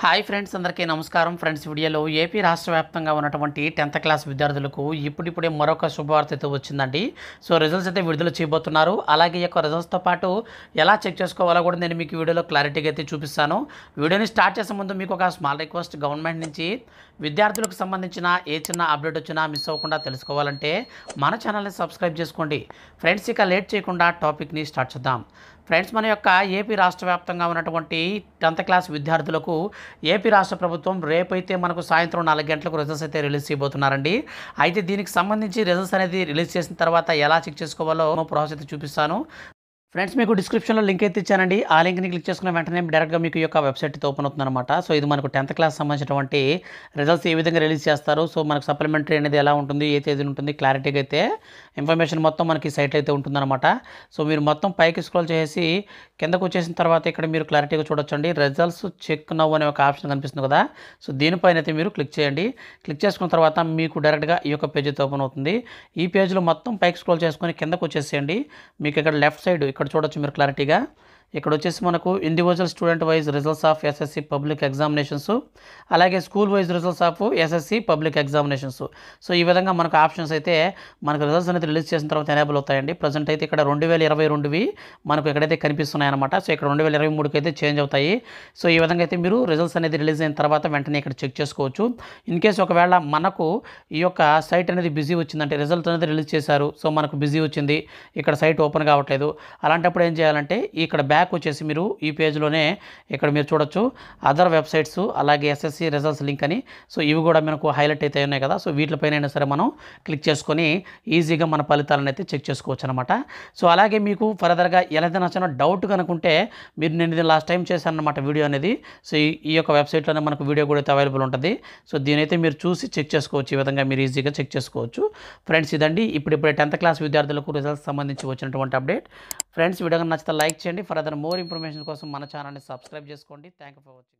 hi friends అందరికీ నమస్కారం friends వీడియోలో ఏపీ రాష్ట్ర వ్యాప్తంగా ఉన్నటువంటి టెన్త్ క్లాస్ విద్యార్థులకు ఇప్పుడిప్పుడే మరొక శుభవార్త అయితే వచ్చిందండి సో రిజల్ట్స్ అయితే విడుదల చేయబోతున్నారు అలాగే ఈ యొక్క రిజల్ట్స్తో పాటు ఎలా చెక్ చేసుకోవాలో కూడా నేను మీకు వీడియోలో క్లారిటీగా అయితే చూపిస్తాను వీడియోని స్టార్ట్ చేసే ముందు మీకు ఒక స్మాల్ రిక్వెస్ట్ గవర్నమెంట్ నుంచి విద్యార్థులకు సంబంధించిన ఏ చిన్న అప్డేట్ వచ్చినా మిస్ అవ్వకుండా తెలుసుకోవాలంటే మన ఛానల్ని సబ్స్క్రైబ్ చేసుకోండి ఫ్రెండ్స్ ఇక లేట్ చేయకుండా టాపిక్ని స్టార్ట్ చేద్దాం ఫ్రెండ్స్ మన యొక్క ఏపీ రాష్ట్ర వ్యాప్తంగా ఉన్నటువంటి టెన్త్ క్లాస్ విద్యార్థులకు ఏపీ రాష్ట్ర ప్రభుత్వం రేపైతే మనకు సాయంత్రం నాలుగు గంటలకు రిజల్ట్స్ అయితే రిలీజ్ చేయబోతున్నారండి అయితే దీనికి సంబంధించి రిజల్ట్స్ అనేది రిలీజ్ చేసిన తర్వాత ఎలా చెక్ చేసుకోవాలో ప్రాసెస్ అయితే చూపిస్తాను ఫ్రెండ్స్ మీకు డిస్క్రిప్షన్లో లింక్ అయితే ఇచ్చానండి ఆ లింక్ని క్లిక్ చేసుకున్న వెంటనే డైరెక్ట్గా మీకు యొక్క వెబ్సైట్ ఓపెన్ అనమాట సో ఇది మనకు టెన్త్ క్లాస్ సంబంధించినటువంటి రిజల్ట్స్ ఏ విధంగా రిలీజ్ చేస్తారు సో మనకు సప్లిమెంటరీ అనేది ఎలా ఉంటుంది ఏ తేదీ ఉంటుంది క్లారిటీగా అయితే ఇన్ఫర్మేషన్ మొత్తం మనకి సైట్ అయితే ఉంటుందన్నమాట సో మీరు మొత్తం పైకి స్క్రోల్ చేసి కిందకు వచ్చేసిన తర్వాత ఇక్కడ మీరు క్లారిటీగా చూడొచ్చండి రిజల్ట్స్ చెక్ నవ్ అనే ఒక ఆప్షన్ కనిపిస్తుంది కదా సో దీనిపైన అయితే మీరు క్లిక్ చేయండి క్లిక్ చేసుకున్న తర్వాత మీకు డైరెక్ట్గా ఈ యొక్క పేజ్ అయితే ఓపెన్ అవుతుంది ఈ పేజ్లో మొత్తం పైకి స్క్రోల్ చేసుకొని కిందకు వచ్చేసేయండి మీకు ఇక్కడ లెఫ్ట్ సైడ్ ఇక్కడ ఇక్కడ చూడొచ్చు మీరు క్లారిటీగా ఇక్కడ వచ్చేసి మనకు individual student wise results of SSC public examinations అలాగే school wise results of SSC public examinations so ఈ విధంగా మనకు ఆప్షన్స్ అయితే మనకు రిజల్ట్స్ అనేది రిలీజ్ చేసిన తర్వాత ఎనేబుల్ అవుతాయండి ప్రజెంట్ అయితే ఇక్కడ రెండు వేల ఇరవై రెండువి మనకు ఎక్కడైతే కనిపిస్తున్నాయన్నమాట సో ఇక్కడ రెండు వేల ఇరవై మూడుకి అయితే చేంజ్ అవుతాయి సో ఈ విధంగా అయితే మీరు రిజల్ట్స్ అనేది రిలీజ్ అయిన తర్వాత వెంటనే ఇక్కడ చెక్ చేసుకోవచ్చు ఇన్ కేసు ఒకవేళ మనకు ఈ యొక్క సైట్ అనేది బిజీ వచ్చిందంటే రిజల్ట్ అనేది రిలీజ్ చేశారు సో మనకు బిజీ వచ్చింది ఇక్కడ సైట్ ఓపెన్ కావట్లేదు అలాంటప్పుడు ఏం చేయాలంటే ఇక్కడ బ్యాక్ వచ్చేసి మీరు ఈ పేజ్లోనే ఇక్కడ మీరు చూడొచ్చు అదర్ వెబ్సైట్స్ అలాగే ఎస్ఎస్సి రిజల్ట్స్ లింక్ అని సో ఇవి కూడా మనకు హైలైట్ అయితే ఉన్నాయి కదా సో వీటిపైన సరే మనం క్లిక్ చేసుకొని ఈజీగా మన ఫలితాలను అయితే చెక్ చేసుకోవచ్చు అనమాట సో అలాగే మీకు ఫర్దర్గా ఏదైతే నచ్చినా డౌట్ కనుకుంటే మీరు నేను ఇది లాస్ట్ టైం చేశాను అనమాట వీడియో అనేది సో ఈ యొక్క వెబ్సైట్లోనే మనకు వీడియో కూడా అయితే అవైలబుల్ ఉంటుంది సో దీనైతే మీరు చూసి చెక్ చేసుకోవచ్చు ఈ విధంగా మీరు ఈజీగా చెక్ చేసుకోవచ్చు ఫ్రెండ్స్ ఇదండి ఇప్పుడు ఇప్పుడు టెన్త్ క్లాస్ విద్యార్థులకు రిజల్ట్స్ సంబంధించి వచ్చినటువంటి అప్డేట్ ఫ్రెండ్స్ వీడియో నచ్చితే లైక్ చేయండి ఫర్దర్ అదర్ మోర్ ఇన్ఫర్మేషన్ కోసం మన ఛానల్ని సబ్స్క్రైబ్ చేసుకోండి థ్యాంక్ యూ ఫర్ వాచింగ్